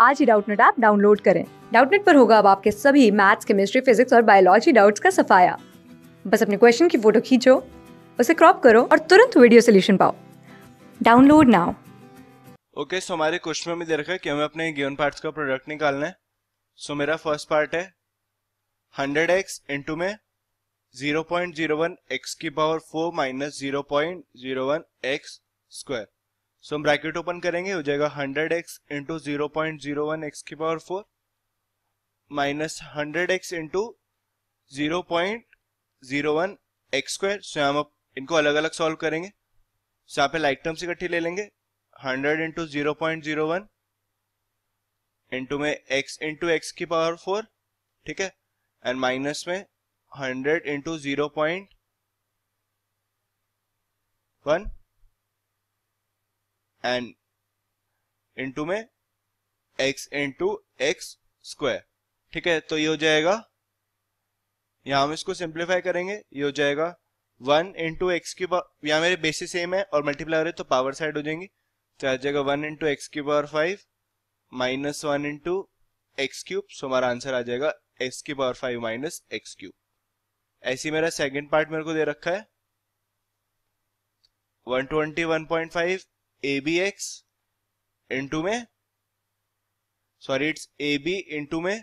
आज ही Doubtnut app download करें डाउटनेट पर होगा अब आपके सभी मैथ्स केमिस्ट्री फिजिक्स और बायोलॉजी डाउट्स का सफाया बस अपने क्वेश्चन की फोटो खींचो उसे क्रॉप करो और तुरंत वीडियो सोल्यूशन पाओ डाउनलोड नाउ ओके सो हमारे क्वेश्चन में दे रखा है कि हमें अपने गिवन पार्ट्स का प्रोडक्ट निकालना है सो so, मेरा फर्स्ट पार्ट है हंड्रेड एक्स इंटू में zero point zero one x की power four minus zero point zero one x square so हम ब्रैकेट ओपन करेंगे हो जाएगा hundred x into zero point zero one x की power four minus hundred x into zero point zero one x square so हम अब इनको अलग अलग सॉल्व करेंगे सो यहाँ पे लाइक से इकट्ठी ले लेंगे hundred into zero point zero one into में एक्स इंटू एक्स की पावर फोर ठीक है एंड माइनस में hundred into zero point one and into में एक्स इंटू एक्स स्क्वायर ठीक है तो ये हो जाएगा यहां हम इसको सिंप्लीफाई करेंगे ये हो जाएगा वन इंटू एक्स की पावर यहां मेरे बेसिस सेम है और मल्टीप्लाई हो रहे तो पावर साइड हो जाएंगी तो आ जाएगा वन इंटू एक्स की power five minus one into x cube so हमारा आंसर आ जाएगा एक्स की power five minus x cube ऐसी मेरा सेकेंड पार्ट मेरे को दे रखा है one twenty one point five A B x into में sorry it's A B into में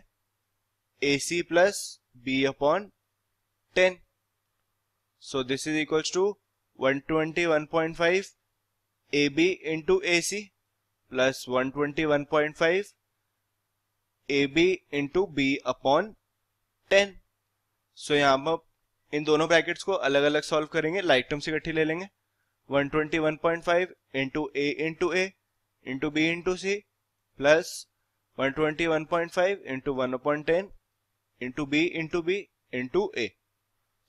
A C plus B upon ten so this is equals to one twenty one point five A B into A C plus one twenty one point five A B into B upon ten so यहां पर इन दोनों brackets को अलग अलग solve करेंगे like terms इकट्ठी ले लेंगे 121.5 into A into A into B into C plus 121.5 into 1 upon 10 into B into B into A.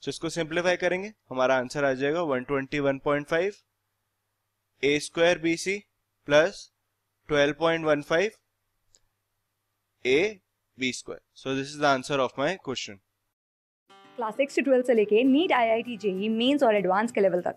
So so, इसको सिंप्लीफाई करेंगे हमारा आंसर आ जाएगा 121.5 A square B C plus 12.15 A B square so this is the answer of my question class six से twelfth से लेके NEET I I T JEE mains और advance के लेवल तक